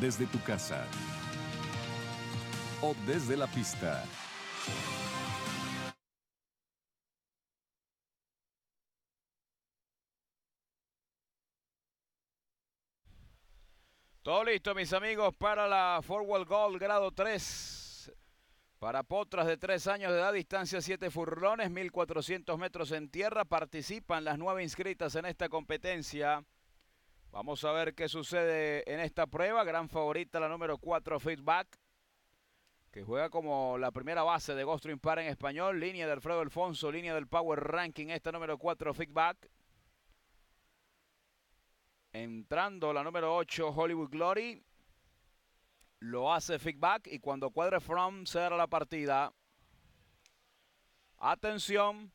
desde tu casa o desde la pista. Todo listo, mis amigos, para la Forward Gold grado 3. Para potras de 3 años de edad, distancia 7 furlones, 1400 metros en tierra. Participan las nueve inscritas en esta competencia. Vamos a ver qué sucede en esta prueba. Gran favorita la número 4, Feedback, que juega como la primera base de Ghost para en español. Línea de Alfredo Alfonso, línea del Power Ranking, esta número 4, Feedback. Entrando la número 8, Hollywood Glory. Lo hace Feedback y cuando cuadre From cerra la partida. Atención.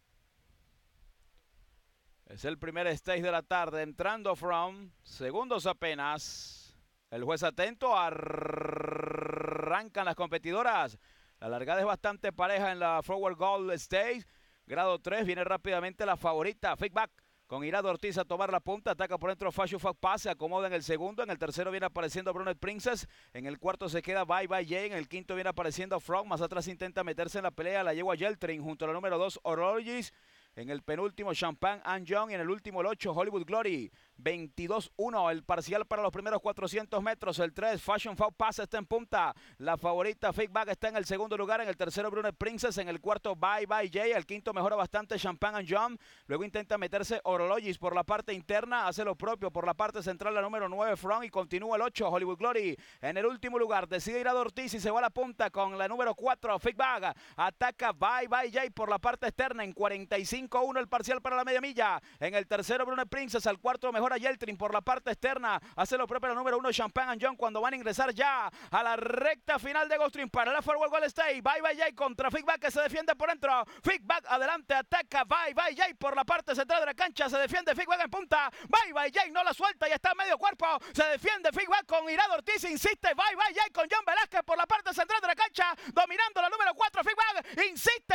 Es el primer stage de la tarde, entrando from segundos apenas. El juez atento, arrancan las competidoras. La largada es bastante pareja en la forward goal stage. Grado 3, viene rápidamente la favorita, feedback, Con Irado Ortiz a tomar la punta, ataca por dentro Fashu Fuck Paz, acomoda en el segundo, en el tercero viene apareciendo Brunet Princess, en el cuarto se queda Bye Bye Jane, en el quinto viene apareciendo Frog, más atrás intenta meterse en la pelea, la yegua Yeltrin junto a la número 2 Orologis, en el penúltimo, Champagne and Young. Y en el último, el 8, Hollywood Glory. 22-1 el parcial para los primeros 400 metros. El 3, Fashion Foul Pass está en punta. La favorita, Fake Bag está en el segundo lugar. En el tercero, Brunner Princess. En el cuarto, Bye Bye Jay. El quinto, mejora bastante Champagne and Young. Luego intenta meterse Orologis por la parte interna. Hace lo propio por la parte central, la número 9, Front. Y continúa el 8, Hollywood Glory. En el último lugar, decide ir a Ortiz y se va a la punta con la número 4, Fake Bag, Ataca Bye Bye Jay por la parte externa en 45. 5-1 el parcial para la media milla. En el tercero, Bruno Princess. Al cuarto, mejora Yeltrin por la parte externa. Hace lo propio la número uno Champagne and John, cuando van a ingresar ya a la recta final de ghost para la forward Wall stay Bye bye Jay contra Figback que se defiende por dentro. feedback adelante, ataca. Bye bye Jay por la parte central de la cancha. Se defiende Figback en punta. Bye bye Jay no la suelta y está a medio cuerpo. Se defiende Figback con Irado Ortiz. Insiste. Bye bye Jay con John Velázquez por la parte central de la cancha. Dominando la número 4. Figback insiste.